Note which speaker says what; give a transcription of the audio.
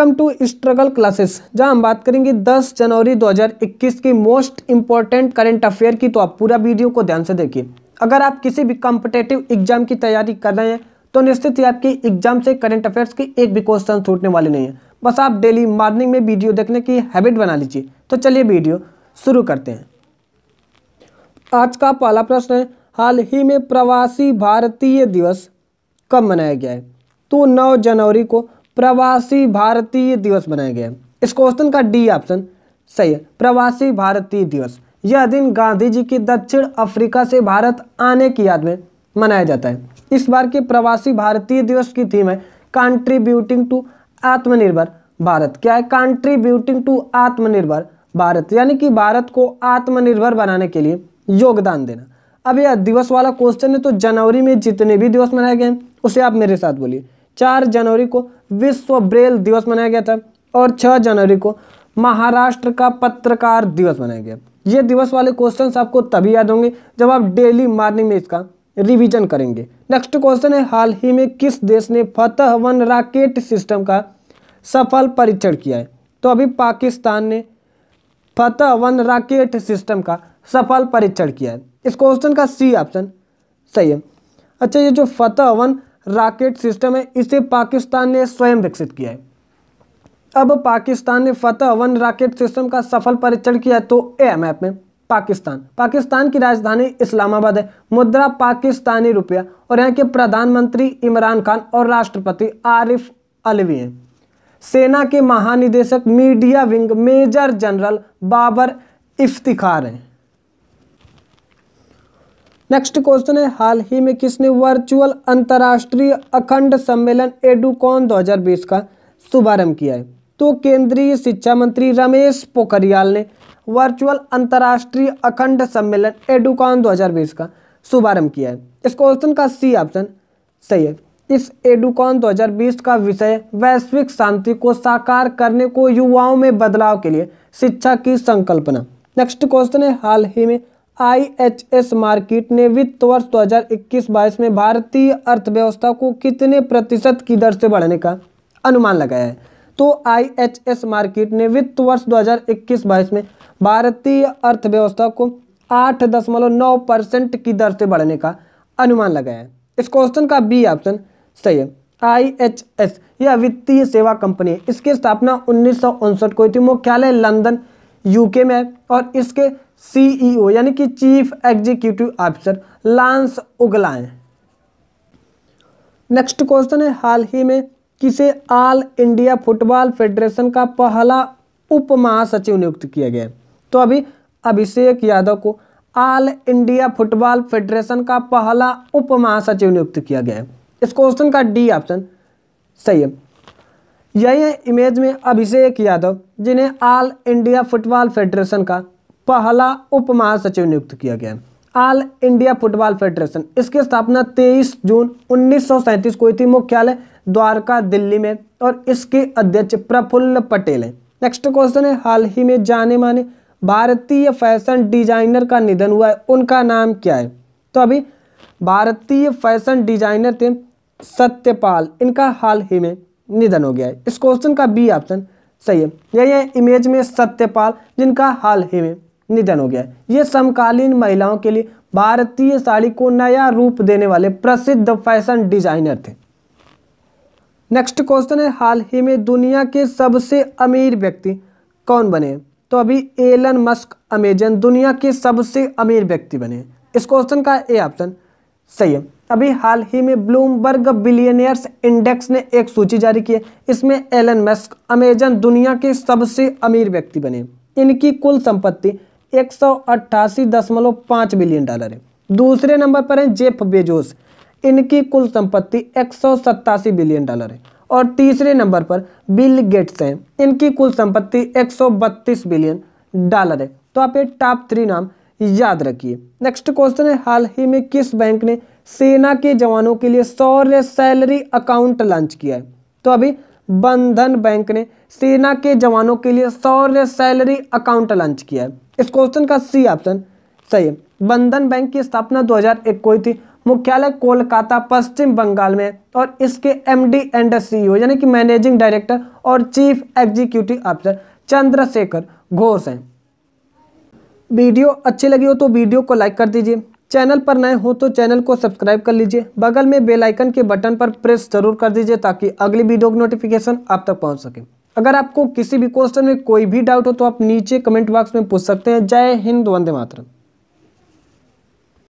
Speaker 1: welcome to struggle classes जहां हम बात करेंगे 10 जनवरी 2021 की मोस्ट इंपॉर्टेंट करंट अफेयर की तो आप पूरा वीडियो को ध्यान से देखिए अगर आप किसी भी कॉम्पिटेटिव एग्जाम की तैयारी कर रहे हैं तो निश्चित ही आपकी एग्जाम से करंट अफेयर्स के एक भी क्वेश्चन छूटने वाले नहीं है बस आप डेली मॉर्निंग में वीडियो देखने की हैबिट बना लीजिए तो चलिए वीडियो शुरू करते हैं आज का पहला प्रश्न है हाल ही में प्रवासी भारतीय दिवस कब मनाया गया है तो 9 जनवरी को प्रवासी भारतीय दिवस बनाया गया इस क्वेश्चन का डी ऑप्शन सही है प्रवासी भारतीय दिवस यह दिन गांधी जी की दक्षिण अफ्रीका से भारत आने की याद में मनाया जाता है इस बार के प्रवासी भारतीय दिवस की थीम है कंट्रीब्यूटिंग टू आत्मनिर्भर भारत क्या है कंट्रीब्यूटिंग टू आत्मनिर्भर भारत यानी कि भारत को आत्मनिर्भर बनाने के लिए योगदान देना अब यह दिवस वाला क्वेश्चन है तो जनवरी में जितने भी दिवस मनाए गए हैं उसे आप मेरे साथ बोलिए चार जनवरी को विश्व ब्रेल दिवस मनाया गया था और 6 जनवरी को महाराष्ट्र का पत्रकार दिवस मनाया गया ये दिवस वाले क्वेश्चन आपको तभी याद होंगे जब आप डेली मॉर्निंग में इसका रिवीजन करेंगे नेक्स्ट क्वेश्चन है हाल ही में किस देश ने फतह वन राकेट सिस्टम का सफल परीक्षण किया है तो अभी पाकिस्तान ने फतह वन राकेट सिस्टम का सफल परीक्षण किया है इस क्वेश्चन का सी ऑप्शन सही है अच्छा ये जो फतह वन राकेट सिस्टम है इसे पाकिस्तान ने स्वयं विकसित किया है अब पाकिस्तान ने फतेह वन राकेट सिस्टम का सफल परीक्षण किया तो ए एप में पाकिस्तान पाकिस्तान की राजधानी इस्लामाबाद है मुद्रा पाकिस्तानी रुपया और यहाँ के प्रधानमंत्री इमरान खान और राष्ट्रपति आरिफ अलवी हैं सेना के महानिदेशक media wing major general Babar Iftikhar हैं नेक्स्ट क्वेश्चन है हाल ही में किसने वर्चुअल अंतर्राष्ट्रीय अखंड सम्मेलन एडुकॉन 2020 का शुभारंभ किया है तो केंद्रीय शिक्षा मंत्री रमेश पोखरियाल ने वर्चुअल अंतर्राष्ट्रीय अखंड सम्मेलन एडुकॉन 2020 का शुभारंभ किया है इस क्वेश्चन का सी ऑप्शन सही है इस एडुकॉन 2020 का विषय वैश्विक शांति को साकार करने को युवाओं में बदलाव के लिए शिक्षा की संकल्पना नेक्स्ट क्वेश्चन है हाल ही में आईएचएस मार्केट ने वित्त वर्ष 2021-22 में भारतीय अर्थव्यवस्था को कितने प्रतिशत की दर से बढ़ने का अनुमान लगाया है तो आईएचएस मार्केट ने वित्त वर्ष 2021-22 में भारतीय अर्थव्यवस्था को 8.9 परसेंट की दर से बढ़ने का अनुमान लगाया है इस क्वेश्चन का बी ऑप्शन सही है आईएचएस यह वित्तीय सेवा कंपनी इसकी स्थापना उन्नीस को हुई थी मुख्यालय लंदन यूके में है और इसके सीईओ e यानी कि chief executive officer Lance Uggla next question है हाल ही में किसे ऑल इंडिया फुटबॉल फेडरेशन का पहला उप महासचिव नियुक्त किया गया तो अभी अभिषेक यादव को ऑल इंडिया फुटबॉल फेडरेशन का पहला उप महासचिव नियुक्त किया गया है इस क्वेश्चन का डी ऑप्शन सही है यही है इमेज में अभिषेक यादव जिन्हें ऑल इंडिया फुटबॉल फेडरेशन का पहला उप महासचिव नियुक्त किया गया ऑल इंडिया फुटबॉल फेडरेशन इसकी स्थापना 23 जून उन्नीस को हुई थी मुख्यालय द्वारका दिल्ली में और इसके अध्यक्ष प्रफुल्ल पटेल हैं नेक्स्ट क्वेश्चन है हाल ही में जाने माने भारतीय फैशन डिजाइनर का निधन हुआ है उनका नाम क्या है तो अभी भारतीय फैशन डिजाइनर थे सत्यपाल इनका हाल ही में निधन हो गया है इस क्वेश्चन का बी ऑप्शन सही है यही है इमेज में सत्यपाल जिनका हाल ही में निधन हो गया ये समकालीन महिलाओं के लिए भारतीय साड़ी को नया रूप देने वाले प्रसिद्ध फैशन डिजाइनर थे नेक्स्ट क्वेश्चन है हाल ही में दुनिया के सबसे अमीर व्यक्ति कौन बने तो अभी एलन मस्क अमेजन दुनिया के सबसे अमीर व्यक्ति बने इस क्वेश्चन का ए ऑप्शन सही है अभी हाल ही में ब्लूमबर्ग बिलियनियर्स इंडेक्स ने एक सूची जारी की है इसमें एलन मस्क अमेजन दुनिया के सबसे अमीर व्यक्ति बने इनकी कुल संपत्ति एक बिलियन डॉलर है दूसरे नंबर पर है जेफ बेजोस इनकी कुल संपत्ति एक बिलियन डॉलर है और तीसरे नंबर पर बिल गेट्स हैं इनकी कुल संपत्ति बत्तीस बिलियन डॉलर है तो आप ये टॉप थ्री नाम याद रखिए नेक्स्ट क्वेश्चन है हाल ही में किस बैंक ने सेना के जवानों के लिए सौर्य सैलरी अकाउंट लॉन्च किया है तो अभी बंधन बैंक ने सेना के जवानों के लिए सौर्य सैलरी अकाउंट लॉन्च किया है इस क्वेश्चन का सी ऑप्शन सही है बंधन बैंक की स्थापना 2001 को थी मुख्यालय कोलकाता पश्चिम बंगाल में और इसके एमडी एंड सीईओ यानी कि मैनेजिंग डायरेक्टर और चीफ एग्जीक्यूटिव अफसर चंद्रशेखर घोष हैं वीडियो अच्छी लगी हो तो वीडियो को लाइक कर दीजिए चैनल पर नए हो तो चैनल को सब्सक्राइब कर लीजिए बगल में बेल आइकन के बटन पर प्रेस जरूर कर दीजिए ताकि अगली वीडियो की नोटिफिकेशन आप तक पहुंच सके अगर आपको किसी भी क्वेश्चन में कोई भी डाउट हो तो आप नीचे कमेंट बॉक्स में पूछ सकते हैं जय हिंद वंदे मातरम